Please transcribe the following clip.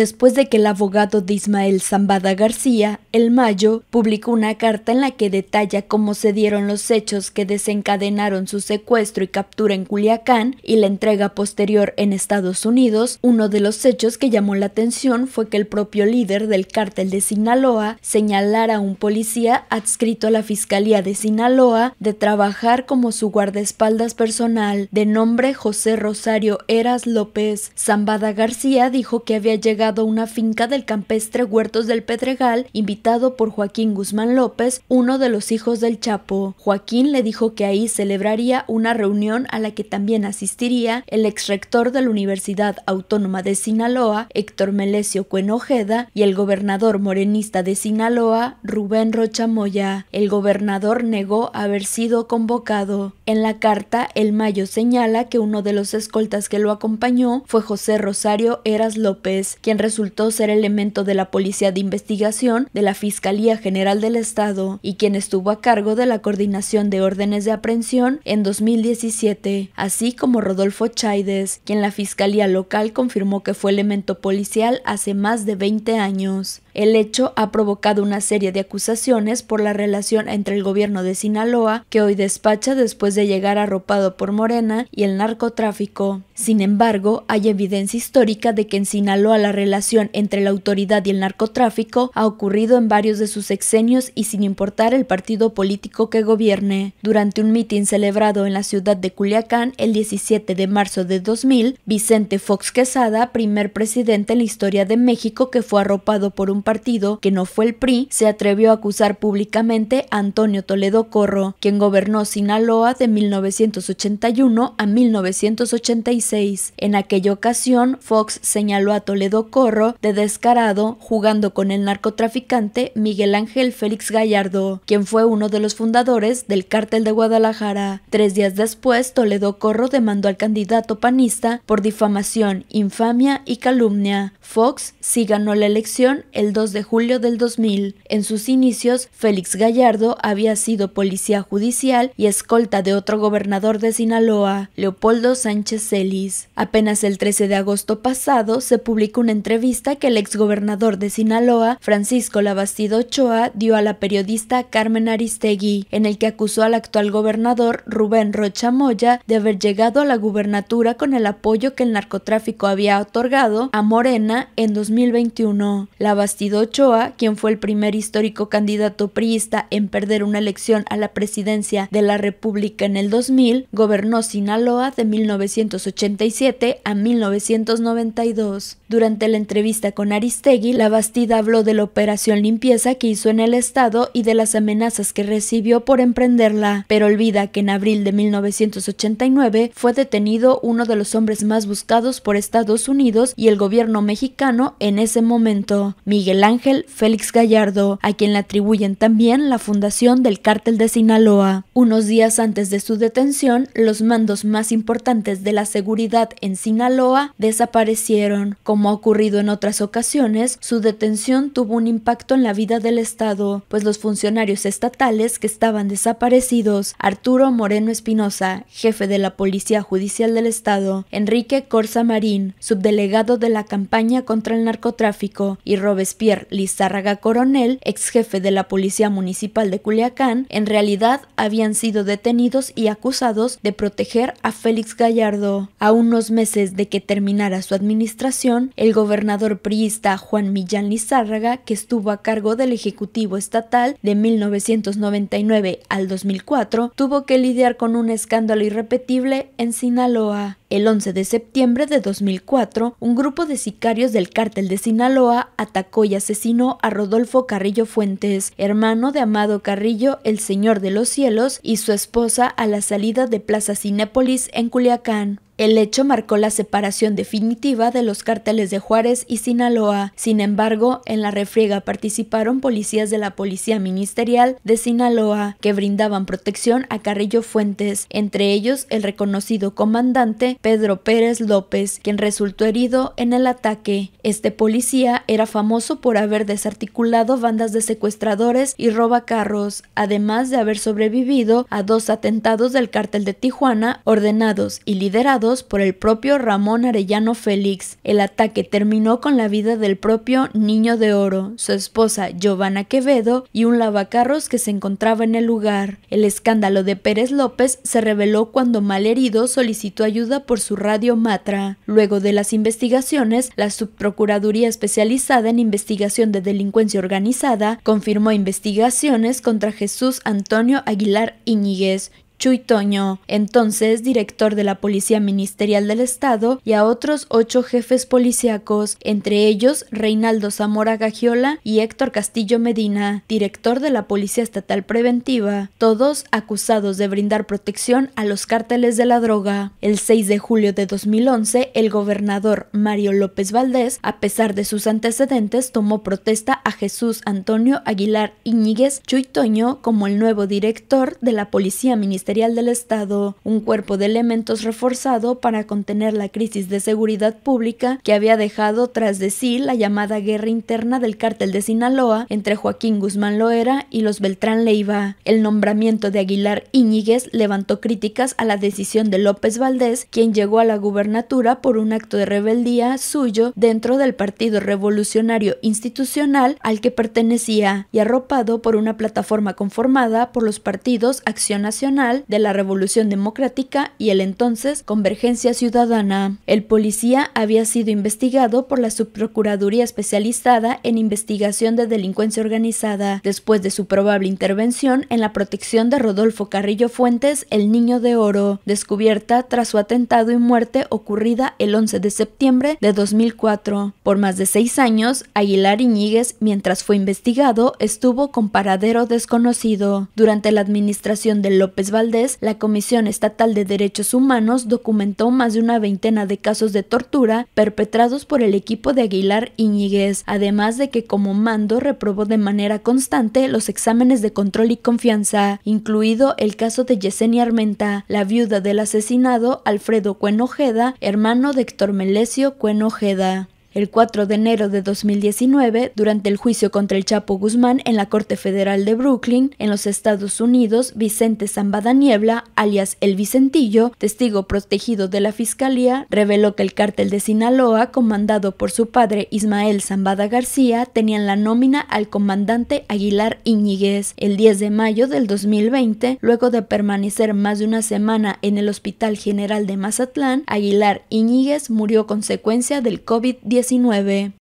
después de que el abogado de Ismael Zambada García, el Mayo, publicó una carta en la que detalla cómo se dieron los hechos que desencadenaron su secuestro y captura en Culiacán y la entrega posterior en Estados Unidos, uno de los hechos que llamó la atención fue que el propio líder del cártel de Sinaloa señalara a un policía adscrito a la Fiscalía de Sinaloa de trabajar como su guardaespaldas personal, de nombre José Rosario Eras López. Zambada García dijo que había llegado una finca del campestre Huertos del Pedregal, invitado por Joaquín Guzmán López, uno de los hijos del Chapo. Joaquín le dijo que ahí celebraría una reunión a la que también asistiría el ex rector de la Universidad Autónoma de Sinaloa, Héctor Melesio Cuenojeda, y el gobernador morenista de Sinaloa, Rubén Rochamoya. El gobernador negó haber sido convocado. En la carta, el Mayo señala que uno de los escoltas que lo acompañó fue José Rosario Eras López, quien resultó ser elemento de la Policía de Investigación de la Fiscalía General del Estado y quien estuvo a cargo de la coordinación de órdenes de aprehensión en 2017, así como Rodolfo Chaides, quien la Fiscalía local confirmó que fue elemento policial hace más de 20 años. El hecho ha provocado una serie de acusaciones por la relación entre el gobierno de Sinaloa, que hoy despacha después de llegar arropado por Morena, y el narcotráfico. Sin embargo, hay evidencia histórica de que en Sinaloa la relación entre la autoridad y el narcotráfico ha ocurrido en varios de sus exenios y sin importar el partido político que gobierne. Durante un mitin celebrado en la ciudad de Culiacán el 17 de marzo de 2000, Vicente Fox Quesada, primer presidente en la historia de México que fue arropado por un partido que no fue el PRI, se atrevió a acusar públicamente a Antonio Toledo Corro, quien gobernó Sinaloa de 1981 a 1986. En aquella ocasión, Fox señaló a Toledo Corro de Descarado jugando con el narcotraficante Miguel Ángel Félix Gallardo, quien fue uno de los fundadores del cártel de Guadalajara. Tres días después, Toledo Corro demandó al candidato panista por difamación, infamia y calumnia. Fox sí ganó la elección el 2 de julio del 2000. En sus inicios, Félix Gallardo había sido policía judicial y escolta de otro gobernador de Sinaloa, Leopoldo Sánchez Celis. Apenas el 13 de agosto pasado se publicó un entrevista que el exgobernador de Sinaloa, Francisco Labastido Ochoa, dio a la periodista Carmen Aristegui, en el que acusó al actual gobernador Rubén Rocha Moya de haber llegado a la gubernatura con el apoyo que el narcotráfico había otorgado a Morena en 2021. Labastido Ochoa, quien fue el primer histórico candidato priista en perder una elección a la presidencia de la República en el 2000, gobernó Sinaloa de 1987 a 1992. Durante la entrevista con Aristegui, la Bastida habló de la operación limpieza que hizo en el Estado y de las amenazas que recibió por emprenderla, pero olvida que en abril de 1989 fue detenido uno de los hombres más buscados por Estados Unidos y el gobierno mexicano en ese momento, Miguel Ángel Félix Gallardo, a quien le atribuyen también la fundación del cártel de Sinaloa. Unos días antes de su detención, los mandos más importantes de la seguridad en Sinaloa desaparecieron, como ocurrió en otras ocasiones, su detención tuvo un impacto en la vida del Estado, pues los funcionarios estatales que estaban desaparecidos, Arturo Moreno Espinosa, jefe de la Policía Judicial del Estado, Enrique Corza Marín, subdelegado de la campaña contra el narcotráfico, y Robespierre Lizárraga Coronel, ex jefe de la Policía Municipal de Culiacán, en realidad habían sido detenidos y acusados de proteger a Félix Gallardo. A unos meses de que terminara su administración, el gobierno gobernador priista Juan Millán Lizárraga, que estuvo a cargo del Ejecutivo Estatal de 1999 al 2004, tuvo que lidiar con un escándalo irrepetible en Sinaloa. El 11 de septiembre de 2004, un grupo de sicarios del cártel de Sinaloa atacó y asesinó a Rodolfo Carrillo Fuentes, hermano de Amado Carrillo, el Señor de los Cielos, y su esposa a la salida de Plaza Cinépolis en Culiacán. El hecho marcó la separación definitiva de los cárteles de Juárez y Sinaloa. Sin embargo, en la refriega participaron policías de la Policía Ministerial de Sinaloa, que brindaban protección a Carrillo Fuentes, entre ellos el reconocido comandante Pedro Pérez López, quien resultó herido en el ataque. Este policía era famoso por haber desarticulado bandas de secuestradores y robacarros, además de haber sobrevivido a dos atentados del cártel de Tijuana ordenados y liderados por el propio Ramón Arellano Félix. El ataque terminó con la vida del propio Niño de Oro, su esposa Giovanna Quevedo y un lavacarros que se encontraba en el lugar. El escándalo de Pérez López se reveló cuando malherido solicitó ayuda por su radio Matra. Luego de las investigaciones, la Subprocuraduría Especializada en Investigación de Delincuencia Organizada confirmó investigaciones contra Jesús Antonio Aguilar Iñiguez, Chuitoño, entonces director de la Policía Ministerial del Estado, y a otros ocho jefes policíacos, entre ellos Reinaldo Zamora Gagiola y Héctor Castillo Medina, director de la Policía Estatal Preventiva, todos acusados de brindar protección a los cárteles de la droga. El 6 de julio de 2011, el gobernador Mario López Valdés, a pesar de sus antecedentes, tomó protesta a Jesús Antonio Aguilar Iñiguez Chuitoño como el nuevo director de la Policía Ministerial del Estado, un cuerpo de elementos reforzado para contener la crisis de seguridad pública que había dejado tras de sí la llamada guerra interna del cártel de Sinaloa entre Joaquín Guzmán Loera y los Beltrán Leiva. El nombramiento de Aguilar Íñiguez levantó críticas a la decisión de López Valdés, quien llegó a la gubernatura por un acto de rebeldía suyo dentro del Partido Revolucionario Institucional al que pertenecía y arropado por una plataforma conformada por los partidos Acción Nacional, de la Revolución Democrática y el entonces Convergencia Ciudadana. El policía había sido investigado por la Subprocuraduría Especializada en Investigación de Delincuencia Organizada, después de su probable intervención en la protección de Rodolfo Carrillo Fuentes, el Niño de Oro, descubierta tras su atentado y muerte ocurrida el 11 de septiembre de 2004. Por más de seis años, Aguilar Iñiguez, mientras fue investigado, estuvo con paradero desconocido. Durante la administración de López Valdés, la Comisión Estatal de Derechos Humanos documentó más de una veintena de casos de tortura perpetrados por el equipo de Aguilar Iñiguez, además de que como mando reprobó de manera constante los exámenes de control y confianza, incluido el caso de Yesenia Armenta, la viuda del asesinado Alfredo Cuenojeda, hermano de Héctor Melesio Cuenojeda. El 4 de enero de 2019, durante el juicio contra el Chapo Guzmán en la Corte Federal de Brooklyn, en los Estados Unidos, Vicente Zambada Niebla, alias El Vicentillo, testigo protegido de la Fiscalía, reveló que el cártel de Sinaloa, comandado por su padre Ismael Zambada García, tenían la nómina al comandante Aguilar Iñiguez. El 10 de mayo del 2020, luego de permanecer más de una semana en el Hospital General de Mazatlán, Aguilar Iñiguez murió consecuencia del COVID-19 19